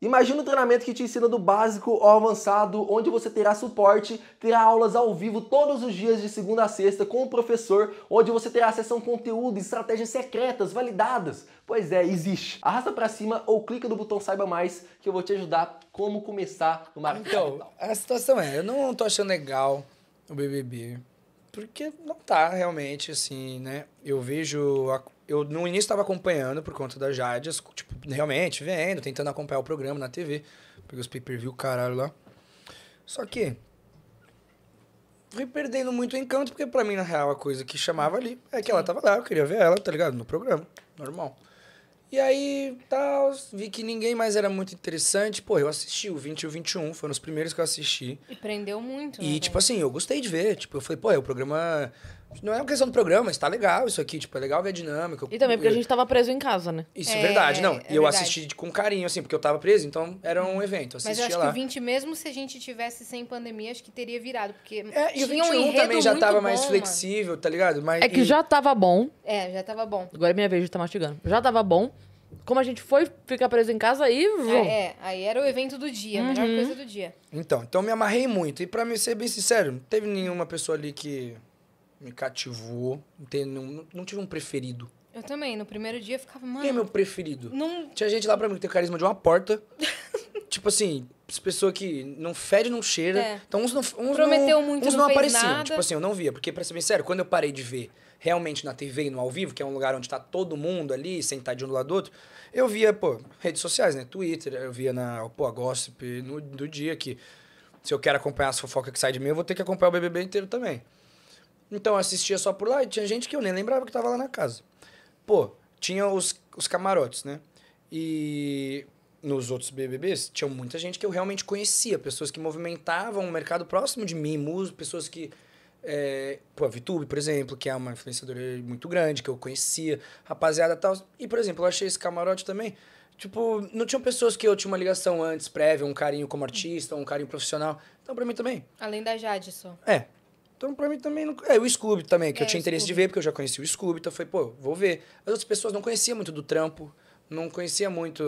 Imagina um treinamento que te ensina do básico ao avançado, onde você terá suporte, terá aulas ao vivo todos os dias de segunda a sexta com o professor, onde você terá acesso a um conteúdo, estratégias secretas, validadas. Pois é, existe. Arrasta para cima ou clica no botão saiba mais que eu vou te ajudar como começar no marketing. Então, a situação é, eu não tô achando legal o BBB, porque não tá realmente assim, né? Eu vejo a eu no início estava acompanhando por conta da Jade, tipo, realmente vendo, tentando acompanhar o programa na TV. Peguei os pay-per-view, caralho lá. Só que fui perdendo muito o encanto, porque para mim, na real, a coisa que chamava ali é que Sim. ela tava lá, eu queria ver ela, tá ligado? No programa, normal. E aí, tal, vi que ninguém mais era muito interessante. Pô, eu assisti o 20 e o 21, foram os primeiros que eu assisti. E prendeu muito. Né, e, né? tipo assim, eu gostei de ver. Tipo, eu falei, pô, é o programa não é uma questão do programa, está legal isso aqui, tipo, é legal ver a dinâmica. E também porque eu, a gente estava preso em casa, né? Isso, é, verdade, não. É, eu verdade. assisti com carinho, assim, porque eu estava preso, então era um evento, assistia Mas eu acho lá. que 20, mesmo se a gente tivesse sem pandemia, acho que teria virado, porque é, e o 21 um também já estava mais mano. flexível, tá ligado? Mas, é que e... já estava bom. É, já estava bom. Agora é minha vez de estar tá mastigando. Já estava bom. Como a gente foi ficar preso em casa aí, é, vou. É, aí era o evento do dia, a melhor uhum. coisa do dia. Então, então me amarrei muito. E para mim ser bem sincero, não teve nenhuma pessoa ali que me cativou. Não, não tive um preferido. Eu também. No primeiro dia eu ficava, mano. Quem é meu preferido? Não... Tinha gente lá pra mim que tem o carisma de uma porta. tipo assim, pessoa que não fede, não cheira. É. Então uns não. Uns Prometeu não, muito, uns não, não apareciam. Nada. Tipo assim, eu não via. Porque, pra ser bem sério, quando eu parei de ver realmente na TV e no ao vivo, que é um lugar onde tá todo mundo ali, sentado de um lado do outro, eu via, pô, redes sociais, né? Twitter, eu via na, pô, a Gossip no, do dia que. Se eu quero acompanhar as fofocas que sai de mim, eu vou ter que acompanhar o BBB inteiro também. Então eu assistia só por lá e tinha gente que eu nem lembrava que tava lá na casa. Pô, tinha os, os camarotes, né? E nos outros BBBs, tinha muita gente que eu realmente conhecia, pessoas que movimentavam o mercado próximo de mim, muso, pessoas que. É, pô, a VTube, por exemplo, que é uma influenciadora muito grande, que eu conhecia, rapaziada e tal. E, por exemplo, eu achei esse camarote também. Tipo, não tinham pessoas que eu tinha uma ligação antes, prévia, um carinho como artista, um carinho profissional. Então, pra mim também. Além da Jade só. É, então, pra mim também. Não... É, o Scooby também, que é, eu tinha interesse de ver, porque eu já conheci o Scooby, então foi pô, vou ver. As outras pessoas não conheciam muito do trampo, não conhecia muito,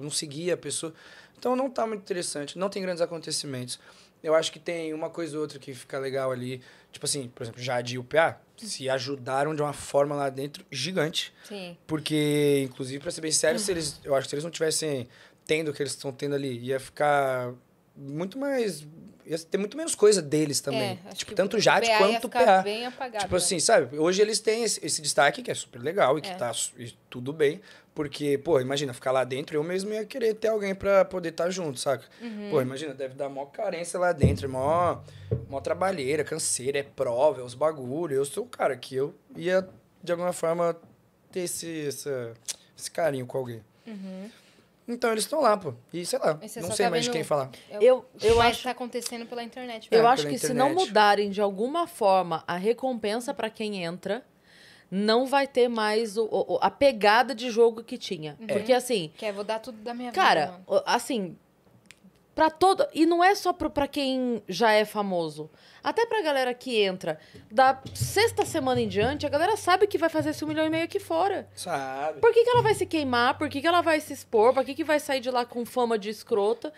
não seguia a pessoa. Então não tá muito interessante, não tem grandes acontecimentos. Eu acho que tem uma coisa ou outra que fica legal ali. Tipo assim, por exemplo, Jade e o PA se ajudaram de uma forma lá dentro gigante. Sim. Porque, inclusive, pra ser bem sério, se eles, eu acho que se eles não tivessem tendo o que eles estão tendo ali, ia ficar muito mais ia ter muito menos coisa deles também. É, tipo, tanto o PA quanto o PA. Bem apagado, tipo né? assim, sabe? Hoje eles têm esse, esse, destaque que é super legal e que é. tá e tudo bem. Porque, pô, imagina, ficar lá dentro, eu mesmo ia querer ter alguém para poder estar tá junto, saca? Uhum. Pô, imagina, deve dar mó carência lá dentro, é mó, mó trabalheira, canseira, é prova, é os bagulho. Eu sou o cara que eu ia, de alguma forma, ter esse, essa, esse carinho com alguém. Uhum. Então eles estão lá, pô. E sei lá, não sei tá mais vendo... quem falar. É eu, eu, eu acho que tá acontecendo pela internet. Eu é, acho que internet. se não mudarem de alguma forma a recompensa para quem entra, não vai ter mais o, o, a pegada de jogo que tinha. Uhum. Porque assim. quer é, vou dar tudo da minha cara, vida. Cara, assim, para todo e não é só para quem já é famoso até para galera que entra da sexta semana em diante a galera sabe que vai fazer esse um milhão e meio aqui fora sabe por que, que ela vai se queimar por que, que ela vai se expor por que, que vai sair de lá com fama de escrota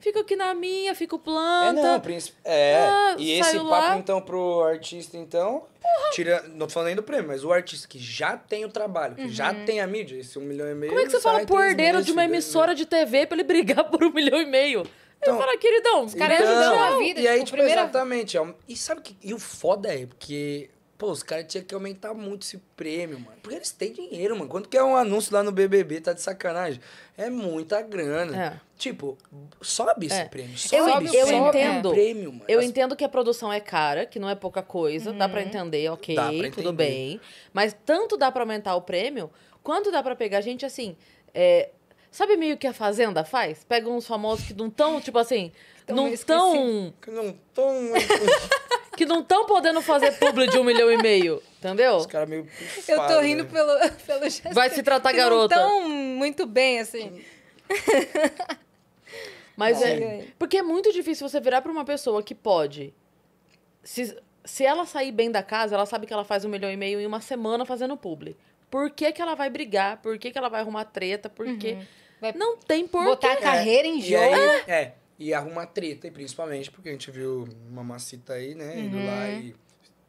fico aqui na minha fico é, planta é não príncipe é ah, e esse papo então pro artista então uhum. tira não tô falando nem do prêmio mas o artista que já tem o trabalho que uhum. já tem a mídia esse um milhão e meio como é que você fala pro herdeiro de uma emissora de TV para ele brigar por um milhão e meio então, eu falo, queridão, os caras então, ajudam a vida. E aí, tipo, tipo primeira... exatamente. É e sabe o que. E o foda é, porque. Pô, os caras tinham que aumentar muito esse prêmio, mano. Porque eles têm dinheiro, mano. Quando é um anúncio lá no BBB, tá de sacanagem. É muita grana. É. Tipo, sobe esse é. prêmio. Sobe, eu, eu entendo. prêmio, mano. Eu entendo que a produção é cara, que não é pouca coisa. Uhum. Dá para entender, ok, pra entender. tudo bem. Mas tanto dá para aumentar o prêmio, quanto dá para pegar gente, assim... É, Sabe meio que a Fazenda faz? Pega uns famosos que não tão, tipo assim, não tão... Que não tão... Né? que não tão podendo fazer publi de um milhão e meio, entendeu? Os caras meio... eu tô rindo né? pelo, pelo gesto. Vai se tratar que garota. Não tão muito bem, assim. Mas é, Porque é muito difícil você virar pra uma pessoa que pode... Se, se ela sair bem da casa, ela sabe que ela faz um milhão e meio em uma semana fazendo publi. Por que, que ela vai brigar? Por que, que ela vai arrumar treta? Por que... Uhum. Vai não tem porquê. Botar a carreira é, em jogo. E aí, ah. É, e arrumar treta, e principalmente porque a gente viu uma macita aí, né? Uhum. Indo lá e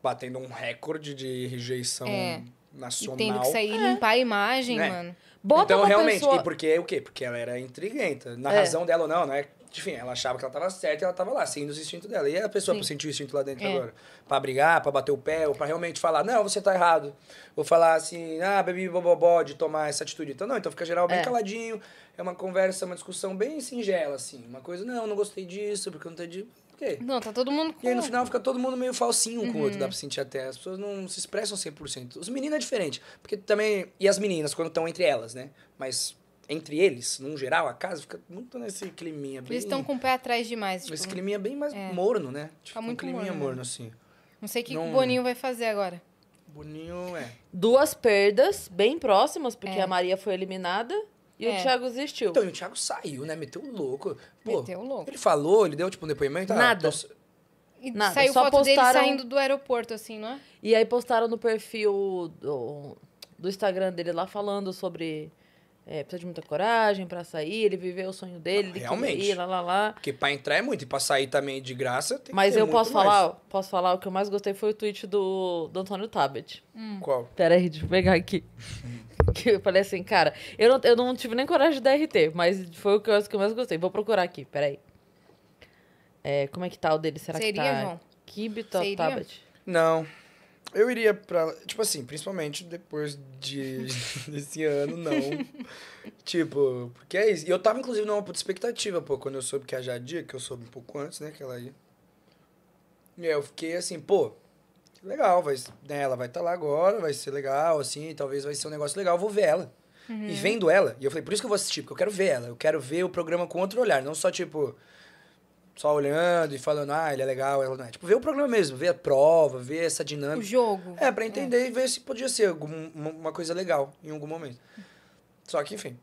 batendo um recorde de rejeição é. nacional. E tendo que sair e é. limpar a imagem, né? mano. Bota então, realmente, pessoa... e porque é o quê? Porque ela era intrigante Na é. razão dela ou não, né? Enfim, ela achava que ela estava certa e ela estava lá, seguindo os instintos dela. E a pessoa para sentir o instinto lá dentro é. agora? Pra brigar, pra bater o pé, ou pra realmente falar, não, você tá errado. Ou falar assim, ah, bebi bobobó de tomar essa atitude. Então, não, então fica geral bem é. caladinho. É uma conversa, uma discussão bem singela, assim. Uma coisa, não, não gostei disso, porque não entendi. de. quê? Não, tá todo mundo com... E aí, no final fica todo mundo meio falsinho uhum. com o outro, uhum. dá pra sentir até. As pessoas não se expressam 100%. Os meninos é diferente. Porque também. E as meninas, quando estão entre elas, né? Mas entre eles, num geral, a casa fica muito nesse climinha bem. Eles estão com o pé atrás demais. Tipo, esse climinha bem mais é. morno, né? Tá tipo, muito um climinha morno, né? morno assim. Não sei o que, Não... o Boninho vai fazer agora. Boninho é. Duas perdas bem próximas, porque é. a Maria foi eliminada. E é. o Thiago existiu. Então, e o Thiago saiu, né? Meteu o louco. Pô, Meteu o louco. Ele falou, ele deu tipo um depoimento. Ah, Nada. Ah, tô... Nada. Saiu Só foto postaram... dele saindo do aeroporto, assim, não é? E aí postaram no perfil do, do Instagram dele lá falando sobre é, precisa de muita coragem para sair, ele viveu o sonho dele, ele Realmente. ir, lá, lá, lá. Porque pra entrar é muito, e pra sair também de graça tem Mas que eu posso falar, mais. posso falar, o que eu mais gostei foi o tweet do, do Antônio Tabet. Hum. Qual? Pera aí, deixa eu pegar aqui. que eu falei assim, cara, eu não, eu não tive nem coragem de dar RT, mas foi o que eu, que eu mais gostei. Vou procurar aqui, pera aí. É, como é que tá o dele? Será Seria, que tá? João? Kibito Tabet? Não. Eu iria pra. Tipo assim, principalmente depois de, desse ano, não. tipo, porque é isso. E eu tava, inclusive, numa puta expectativa, pô, quando eu soube que a Jadia, que eu soube um pouco antes, né, que ela ia. E aí eu fiquei assim, pô, legal, vai, né, ela vai estar tá lá agora, vai ser legal, assim, talvez vai ser um negócio legal, eu vou ver ela. Uhum. E vendo ela, e eu falei, por isso que eu vou assistir, porque eu quero ver ela, eu quero ver o programa com outro olhar, não só tipo só olhando e falando, ah, ele é legal, ela não é. Tipo, ver o programa mesmo, ver a prova, ver essa dinâmica. O jogo. É, pra é. entender é. e ver se podia ser alguma, uma coisa legal em algum momento. Só que, enfim.